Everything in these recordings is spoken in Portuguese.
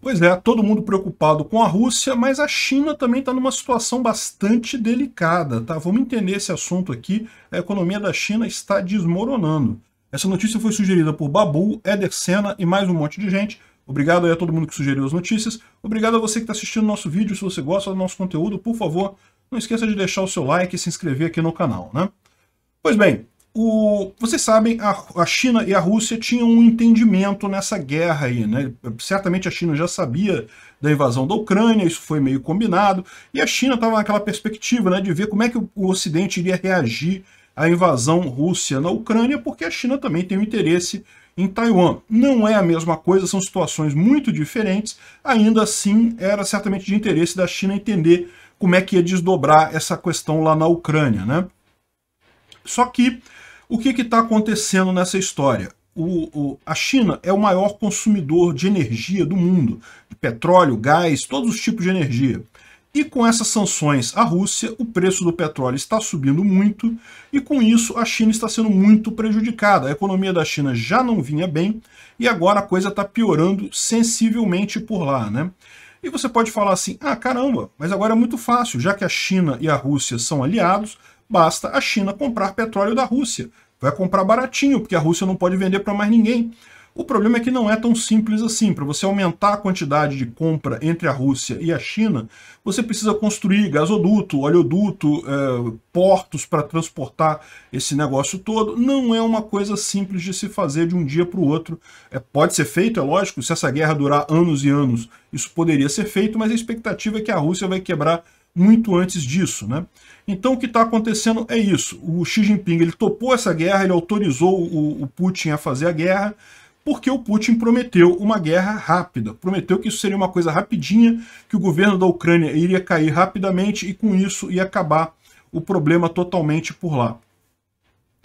Pois é, todo mundo preocupado com a Rússia, mas a China também está numa situação bastante delicada, tá? Vamos entender esse assunto aqui. A economia da China está desmoronando. Essa notícia foi sugerida por Babu, Eder Senna e mais um monte de gente. Obrigado aí a todo mundo que sugeriu as notícias. Obrigado a você que está assistindo nosso vídeo. Se você gosta do nosso conteúdo, por favor, não esqueça de deixar o seu like e se inscrever aqui no canal, né? Pois bem, o, vocês sabem, a, a, China e a Rússia tinham um entendimento nessa guerra aí, né? Certamente a China já sabia da invasão da Ucrânia, isso foi meio combinado, e a China estava naquela perspectiva, né, de ver como é que o, o Ocidente iria reagir à invasão russa na Ucrânia, porque a China também tem um interesse em Taiwan. Não é a mesma coisa, são situações muito diferentes, ainda assim era certamente de interesse da China entender como é que ia desdobrar essa questão lá na Ucrânia, né? Só que o que está acontecendo nessa história? O, o, a China é o maior consumidor de energia do mundo, de petróleo, gás, todos os tipos de energia. E com essas sanções à Rússia, o preço do petróleo está subindo muito e com isso a China está sendo muito prejudicada. A economia da China já não vinha bem e agora a coisa está piorando sensivelmente por lá, né? E você pode falar assim, ah caramba, mas agora é muito fácil, já que a China e a Rússia são aliados, basta a China comprar petróleo da Rússia. Vai comprar baratinho, porque a Rússia não pode vender para mais ninguém. O problema é que não é tão simples assim. Para você aumentar a quantidade de compra entre a Rússia e a China, você precisa construir gasoduto, oleoduto, eh, portos para transportar esse negócio todo. Não é uma coisa simples de se fazer de um dia para o outro. É, pode ser feito, é lógico, se essa guerra durar anos e anos, isso poderia ser feito, mas a expectativa é que a Rússia vai quebrar muito antes disso. Né? Então o que está acontecendo é isso. O Xi Jinping ele topou essa guerra, ele autorizou o, o Putin a fazer a guerra, porque o Putin prometeu uma guerra rápida, prometeu que isso seria uma coisa rapidinha, que o governo da Ucrânia iria cair rapidamente e com isso ia acabar o problema totalmente por lá.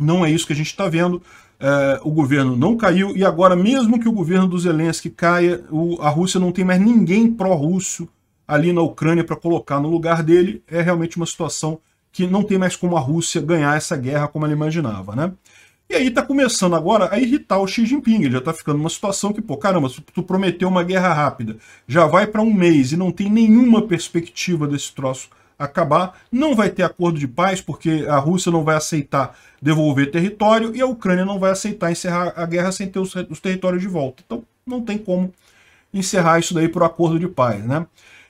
Não é isso que a gente está vendo. É, o governo não caiu e agora, mesmo que o governo do Zelensky caia, o, a Rússia não tem mais ninguém pró-russo ali na Ucrânia para colocar no lugar dele, é realmente uma situação que não tem mais como a Rússia ganhar essa guerra como ela imaginava, né? E aí está começando agora a irritar o Xi Jinping, ele já está ficando numa situação que, pô, caramba, tu prometeu uma guerra rápida, já vai para um mês e não tem nenhuma perspectiva desse troço acabar, não vai ter acordo de paz porque a Rússia não vai aceitar devolver território e a Ucrânia não vai aceitar encerrar a guerra sem ter os, os territórios de volta. Então não tem como encerrar isso daí por acordo de paz, né?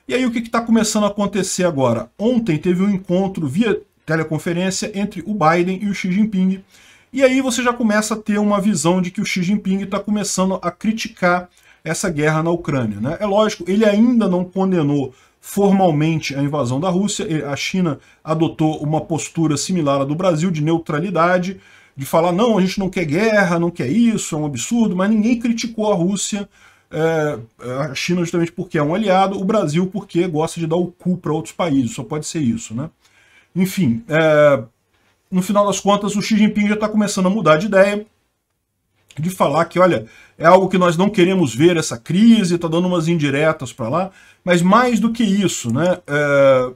E aí o que está começando a acontecer agora? Ontem teve um encontro via teleconferência entre o Biden e o Xi Jinping. E aí você já começa a ter uma visão de que o Xi Jinping está começando a criticar essa guerra na Ucrânia. Né? É lógico, ele ainda não condenou formalmente a invasão da Rússia. A China adotou uma postura similar à do Brasil, de neutralidade, de falar, não, a gente não quer guerra, não quer isso, é um absurdo, mas ninguém criticou a Rússia é, é, a China justamente porque é um aliado, o Brasil porque gosta de dar o cu para outros países, só pode ser isso, né? Enfim, é, no final das contas, o Xi Jinping já está começando a mudar de ideia, de falar que, olha, é algo que nós não queremos ver, essa crise, está dando umas indiretas para lá, mas mais do que isso, né? É,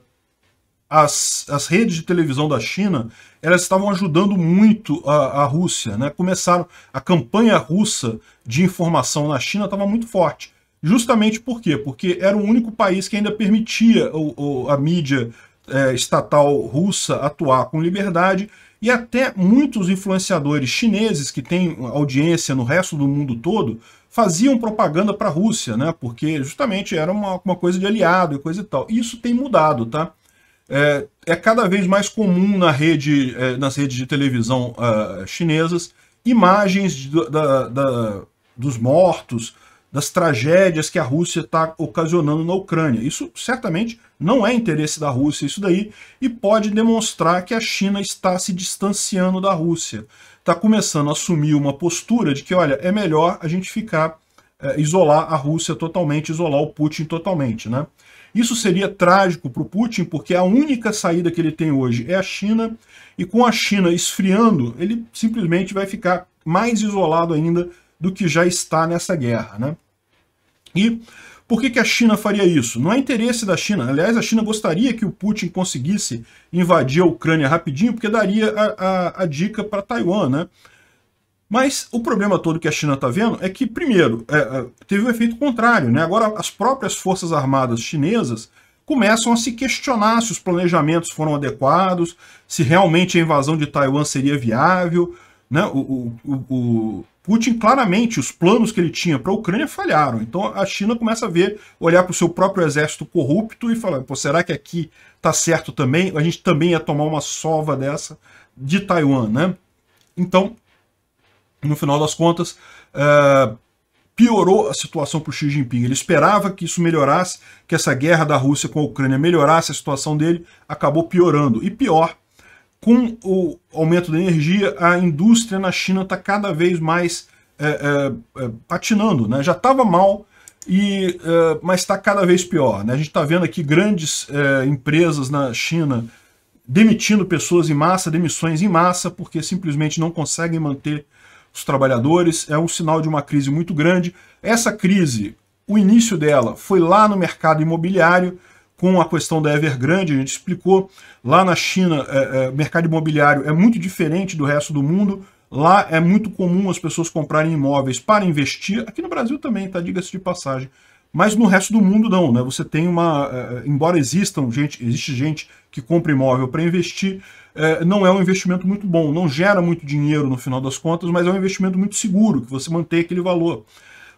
as, as redes de televisão da China elas estavam ajudando muito a, a Rússia. Né? Começaram a campanha russa de informação na China estava muito forte. Justamente por quê? Porque era o único país que ainda permitia o, o, a mídia é, estatal russa atuar com liberdade e até muitos influenciadores chineses que têm audiência no resto do mundo todo faziam propaganda para a Rússia, né? Porque justamente era uma, uma coisa de aliado e coisa e tal. Isso tem mudado, tá? é, é cada vez mais comum na rede, é, nas redes de televisão uh, chinesas imagens de, da, da, dos mortos, das tragédias que a Rússia está ocasionando na Ucrânia. Isso certamente não é interesse da Rússia, isso daí, e pode demonstrar que a China está se distanciando da Rússia. Está começando a assumir uma postura de que, olha, é melhor a gente ficar é, isolar a Rússia totalmente, isolar o Putin totalmente. Né? Isso seria trágico para o Putin, porque a única saída que ele tem hoje é a China, e com a China esfriando, ele simplesmente vai ficar mais isolado ainda do que já está nessa guerra. Né? E por que, que a China faria isso? Não é interesse da China. Aliás, a China gostaria que o Putin conseguisse invadir a Ucrânia rapidinho, porque daria a, a, a dica para Taiwan, né? Mas o problema todo que a China está vendo é que, primeiro, é, é teve o um efeito contrário. Né? Agora, as próprias Forças Armadas chinesas começam a se questionar se os planejamentos foram adequados, se realmente a invasão de Taiwan seria viável. Né? O, o, o Putin, claramente, os planos que ele tinha para a Ucrânia falharam. Então a China começa a ver, olhar para o seu próprio exército corrupto e falar: será que aqui está certo também? A gente também ia tomar uma sova dessa de Taiwan. Né? Então no final das contas, eh, piorou a situação para o Xi Jinping. Ele esperava que isso melhorasse, que essa guerra da Rússia com a Ucrânia melhorasse a situação dele, acabou piorando. E pior, com o aumento da energia, a indústria na China está cada vez mais é, é, é, patinando. Né? Já estava mal, e, eh, mas está cada vez pior. Né? A gente está vendo aqui grandes eh, empresas na China demitindo pessoas em massa, demissões em massa, porque simplesmente não conseguem manter os trabalhadores, é um sinal de uma crise muito grande. Essa crise, o início dela foi lá no mercado imobiliário, com a questão da Evergrande, a gente explicou, lá na China, é, é, mercado imobiliário é muito diferente do resto do mundo, lá é muito comum as pessoas comprarem imóveis para investir, aqui no Brasil também, tá? diga-se de passagem, mas no resto do mundo não, né? Você tem uma, eh, eh, embora existam gente, existe gente que compra imóvel para investir, eh, não é um investimento muito bom, não gera muito dinheiro no final das contas, mas é um investimento muito seguro, que você mantém aquele valor.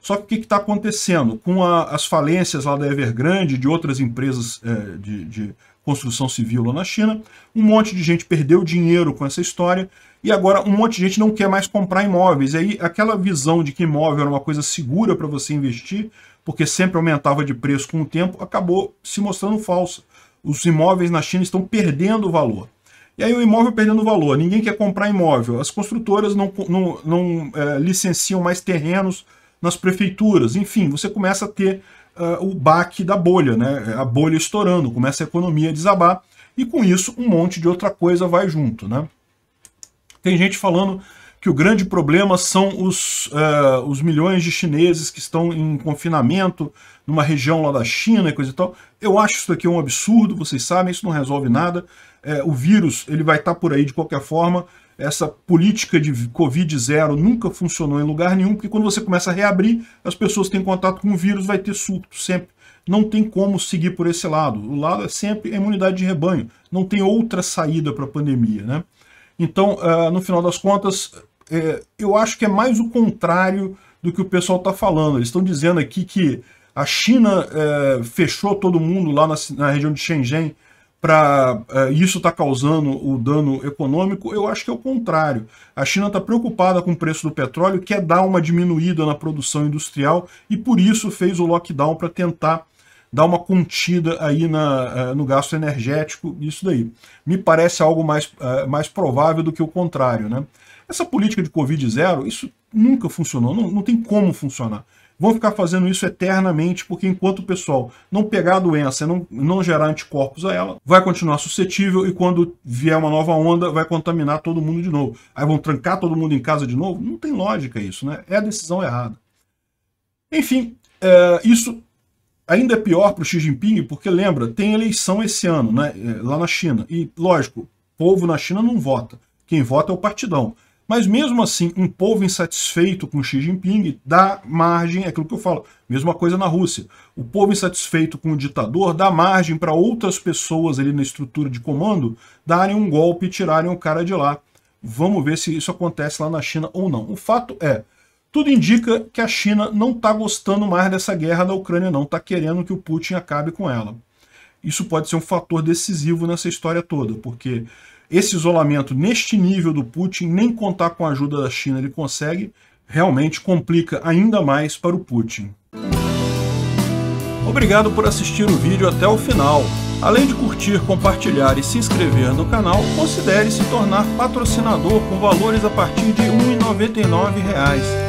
Só que o que está acontecendo? Com a, as falências lá da Evergrande, de outras empresas é, de, de, construção civil lá na China, um monte de gente perdeu dinheiro com essa história e agora um monte de gente não quer mais comprar imóveis. E aí aquela visão de que imóvel era uma coisa segura para você investir porque sempre aumentava de preço com o tempo, acabou se mostrando falsa. Os imóveis na China estão perdendo valor. E aí o imóvel perdendo valor, ninguém quer comprar imóvel, as construtoras não, não, não é, licenciam mais terrenos nas prefeituras, enfim, você começa a ter uh, o baque da bolha, né? a bolha estourando, começa a economia a desabar, e com isso um monte de outra coisa vai junto. Né? Tem gente falando que o grande problema são os, uh, os milhões de chineses que estão em confinamento numa região lá da China e coisa e tal. Eu acho isso daqui um absurdo, vocês sabem, isso não resolve nada. É, o vírus ele vai estar tá por aí de qualquer forma. Essa política de Covid zero nunca funcionou em lugar nenhum, porque quando você começa a reabrir, as pessoas têm contato com o vírus, vai ter surto sempre. Não tem como seguir por esse lado. O lado é sempre a imunidade de rebanho. Não tem outra saída para a pandemia, né? Então, eh, no final das contas, é, eu acho que é mais o contrário do que o pessoal está falando. Eles estão dizendo aqui que a China é, fechou todo mundo lá na, na região de Shenzhen para é, isso está causando o dano econômico. Eu acho que é o contrário. A China está preocupada com o preço do petróleo, quer dar uma diminuída na produção industrial e por isso fez o lockdown para tentar dar uma contida aí na, é, no gasto energético, isso daí. Me parece algo mais, é, mais provável do que o contrário, né? Essa política de Covid zero, isso nunca funcionou, não, não tem como funcionar. Vão ficar fazendo isso eternamente, porque enquanto o pessoal não pegar a doença, não, não gerar anticorpos a ela, vai continuar suscetível e quando vier uma nova onda, vai contaminar todo mundo de novo. Aí vão trancar todo mundo em casa de novo? Não tem lógica isso, né? É a decisão errada. Enfim, é, isso ainda é pior para o Xi Jinping, porque lembra, tem eleição esse ano, né? É, lá na China. E, lógico, povo na China não vota. Quem vota é o partidão. Mas mesmo assim, um povo insatisfeito com Xi Jinping dá margem, é aquilo que eu falo, mesma coisa na Rússia. O povo insatisfeito com o ditador dá margem para outras pessoas ali na estrutura de comando darem um golpe e tirarem o cara de lá. Vamos ver se isso acontece lá na China ou não. O fato é, tudo indica que a China não está gostando mais dessa guerra da Ucrânia, não. Está querendo que o Putin acabe com ela. Isso pode ser um fator decisivo nessa história toda, porque esse isolamento neste nível do Putin, nem contar com a ajuda da China ele consegue, realmente complica ainda mais para o Putin. Obrigado por assistir o vídeo até o final. Além de curtir, compartilhar e se inscrever no canal, considere se tornar patrocinador com valores a partir de R$ 1,99